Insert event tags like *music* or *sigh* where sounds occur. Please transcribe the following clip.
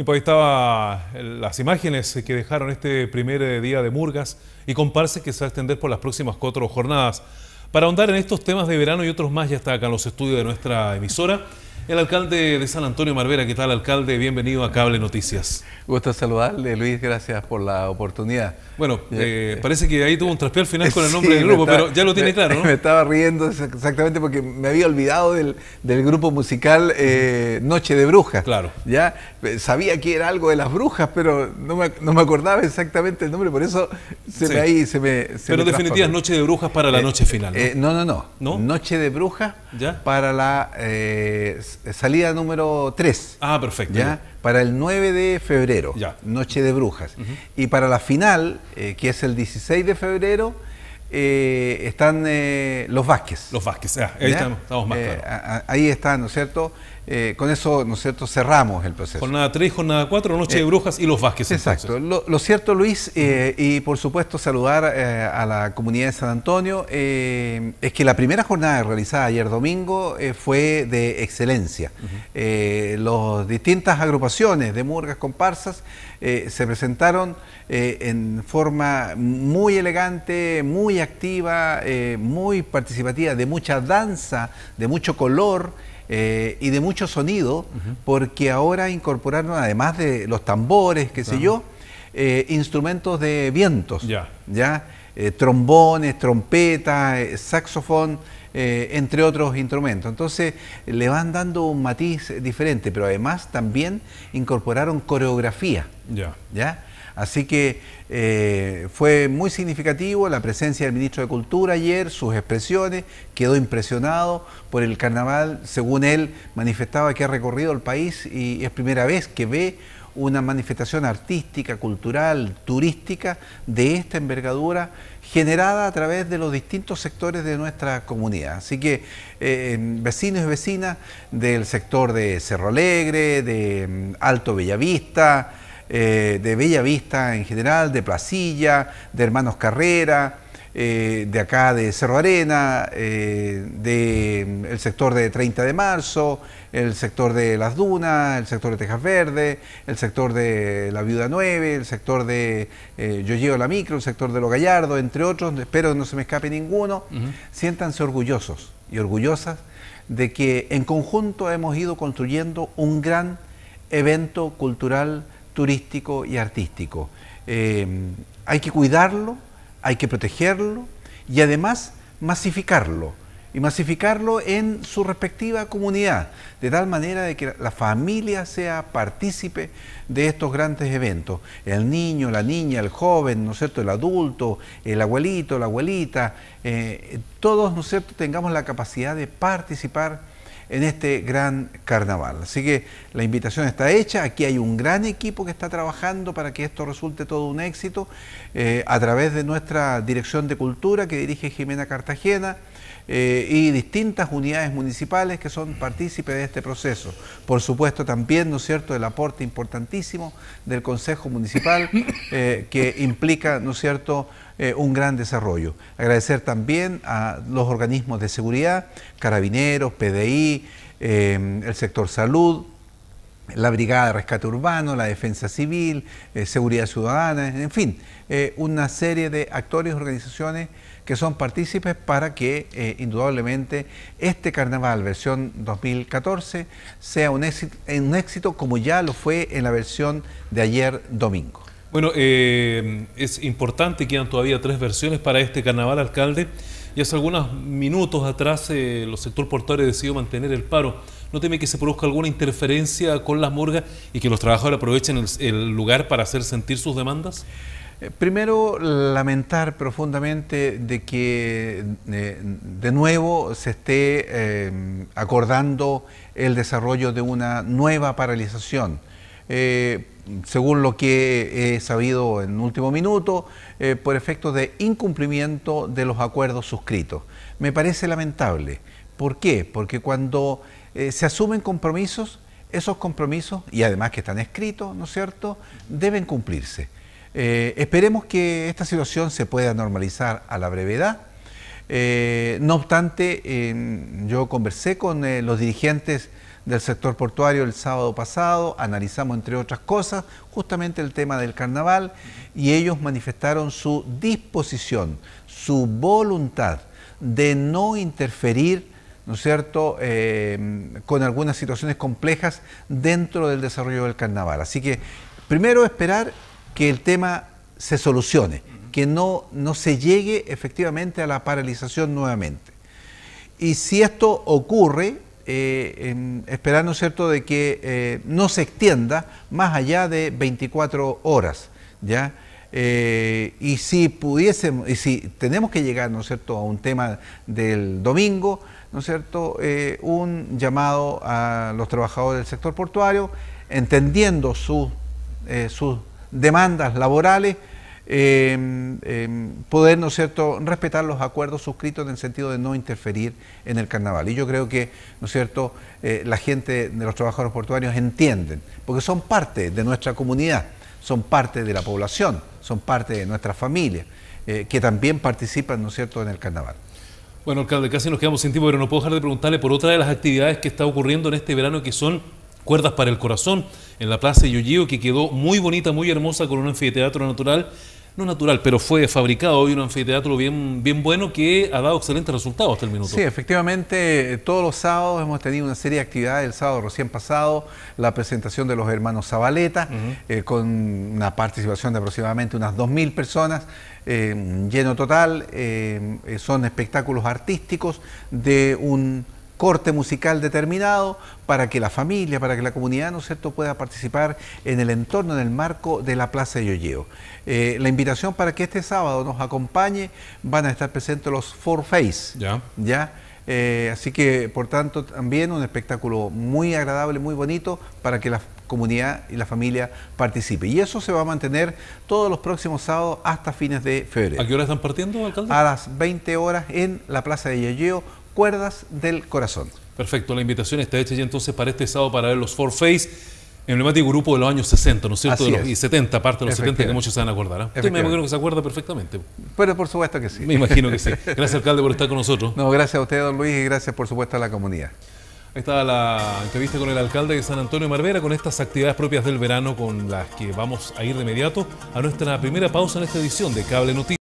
Y pues ahí estaban las imágenes que dejaron este primer eh, día de Murgas y comparse que se va a extender por las próximas cuatro jornadas. Para ahondar en estos temas de verano y otros más, ya está acá en los estudios de nuestra emisora. El alcalde de San Antonio Marbera, ¿qué tal alcalde? Bienvenido a Cable Noticias. Gusto saludarle, Luis, gracias por la oportunidad. Bueno, eh, eh, parece que ahí tuvo un traspié al final con el *laughs* nombre del grupo, pero ya lo tiene claro, ¿no? *laughs* Me estaba riendo exactamente porque me había olvidado del, grupo musical eh, Noche de Brujas. Claro. Ya sabía que era algo de las brujas, pero no me, acordaba exactamente el nombre, por eso se me ahí se me. pero definitivamente Noche de Brujas para la noche final. ¿no? no, no, no, no, Noche de Brujas para la eh, salida número 3. Ah, perfecto. ¿ya? Para el 9 de febrero, Noche de Brujas. Y para la final, eh, que es el 16 de febrero, eh, están eh, los Vázquez. Los Vázquez, ah, ahí estamos, más eh, ahí están, ¿no es cierto? con eso, ¿no es cierto?, cerramos el proceso. Jornada 3, jornada 4, Noche de Brujas y los Vázquez. Exacto. Lo, cierto, Luis, y por supuesto saludar a la comunidad de San Antonio, es que la primera jornada realizada ayer domingo fue de excelencia. las distintas agrupaciones de murgas, comparsas, se presentaron en forma muy elegante, muy activa, eh, muy participativa, de mucha danza, de mucho color. Eh, y de mucho sonido, porque ahora incorporaron, además de los tambores, qué sé yo, eh, instrumentos de vientos, ya, ¿ya? trombones, trompetas, saxofón, entre otros instrumentos. Entonces le van dando un matiz diferente, pero además también incorporaron coreografía, ya. ¿ya? Así que eh, fue muy significativo la presencia del ministro de Cultura ayer, sus expresiones, quedó impresionado por el carnaval, según él manifestaba que ha recorrido el país y es primera vez que ve una manifestación artística, cultural, turística de esta envergadura generada a través de los distintos sectores de nuestra comunidad. Así que eh, vecinos y vecinas del sector de Cerro Alegre, de mm, Alto Bellavista, eh, de de Vista en general, de Placilla, de Hermanos Carrera, eh, de acá de Cerro Arena, eh, del mm, sector de 30 de marzo, el sector de Las Dunas, el sector de Tejas Verde, el sector de La Viuda 9, el sector de eh, Yo la Micro, el sector de lo Gallardo entre otros, espero que no se me escape ninguno, siéntanse orgullosos y orgullosas de que en conjunto hemos ido construyendo un gran evento cultural turístico y artístico. Eh, hay que cuidarlo, hay que protegerlo y además masificarlo. Y masificarlo en su respectiva comunidad, de tal manera de que la familia sea partícipe de estos grandes eventos. El niño, la niña, el joven, ¿no es cierto? El adulto, el abuelito, la abuelita, eh, todos, ¿no es cierto?, tengamos la capacidad de participar en este gran carnaval. Así que la invitación está hecha, aquí hay un gran equipo que está trabajando para que esto resulte todo un éxito eh, a través de nuestra Dirección de Cultura que dirige Jimena Cartagena, eh, y distintas unidades municipales que son partícipes de este proceso. Por supuesto también, ¿no es cierto?, el aporte importantísimo del Consejo Municipal *coughs* eh, que implica, ¿no es cierto?, eh, un gran desarrollo. Agradecer también a los organismos de seguridad, carabineros, PDI, el sector salud, la Brigada de Rescate Urbano, la Defensa Civil, eh, Seguridad Ciudadana, en fin, eh, una serie de actores y organizaciones que son partícipes para que eh, indudablemente este carnaval versión 2014 sea un éxito, un éxito como ya lo fue en la versión de ayer domingo. Bueno, es importante, quedan todavía tres versiones para este carnaval, alcalde, y hace algunos minutos atrás los sector portuario decidió mantener el paro ¿No teme que se produzca alguna interferencia con las murgas y que los trabajadores aprovechen el, lugar para hacer sentir sus demandas? Eh, primero, lamentar profundamente de que eh, de nuevo se esté eh, acordando el desarrollo de una nueva paralización. según lo que he sabido en último minuto, por efecto de incumplimiento de los acuerdos suscritos. Me parece lamentable. ¿Por qué? Porque cuando eh, se asumen compromisos, esos compromisos, y además que están escritos, ¿no es cierto?, deben cumplirse. Eh, esperemos que esta situación se pueda normalizar a la brevedad. Eh, no obstante, yo conversé con los dirigentes del sector portuario el sábado pasado, analizamos entre otras cosas justamente el tema del carnaval y ellos manifestaron su disposición, su voluntad de no interferir cierto?, em, con algunas situaciones complejas dentro del desarrollo del carnaval. Así que, primero, esperar que el tema se solucione, que no, se llegue efectivamente a la paralización nuevamente. Y si esto ocurre, eh, em, esperar, cierto?, de que eh, no se extienda más allá de 24 horas, ¿ya? Eh, y si pudiésemos, y si tenemos que llegar, ¿no es cierto?, a un tema del domingo, ¿no es cierto?, eh, un llamado a los trabajadores del sector portuario, entendiendo eh, sus demandas laborales, eh, poder, ¿no es cierto?, respetar los acuerdos suscritos en el sentido de no interferir en el carnaval. Y yo creo que, ¿no es cierto?, la gente de los trabajadores portuarios entienden, porque son parte de nuestra comunidad, son parte de la población, son parte de nuestras familias, que también participan, ¿no es cierto?, en el carnaval. Bueno, alcalde, casi nos quedamos sin tiempo, pero no puedo dejar de preguntarle por otra de las actividades que está ocurriendo en este verano, que son Cuerdas para el Corazón, en la Plaza Yuyío, que quedó muy bonita, muy hermosa, con un anfiteatro natural no natural, pero fue fabricado hoy un anfiteatro bien, bien bueno que ha dado excelentes resultados hasta el minuto. Sí, efectivamente, todos los sábados hemos tenido una serie de actividades. El sábado recién pasado, la presentación de los hermanos Zabaleta, eh, con una participación de aproximadamente unas 2.000 personas, eh, lleno total. Eh, son espectáculos artísticos de un corte musical determinado para que la familia, para que la comunidad, ¿no es cierto?, pueda participar en el entorno, en el marco de la Plaza de Yoyeo. Eh, la invitación para que este sábado nos acompañe van a estar presentes los Four Face. Ya. ¿ya? Eh, así que, por tanto, también un espectáculo muy agradable, muy bonito, para que la comunidad y la familia participe. Y eso se va a mantener todos los próximos sábados hasta fines de febrero. ¿A qué hora están partiendo, alcalde? A las 20 horas en la Plaza de Yoyeo cuerdas del corazón. Perfecto, la invitación está hecha ya entonces para este sábado para ver los Four Face, emblemático grupo de los años 60, ¿no es cierto? Y 70, parte de los 70 que muchos se van a acordar. Yo me imagino que se acuerda perfectamente. Pero por supuesto que sí. Me imagino que sí. *laughs* Gracias, alcalde, por estar con nosotros. No, gracias a usted, don Luis, y gracias, por supuesto, a la comunidad. Ahí está la entrevista con el alcalde de San Antonio Marvera con estas actividades propias del verano con las que vamos a ir de inmediato a nuestra primera pausa en esta edición de Cable Noticias.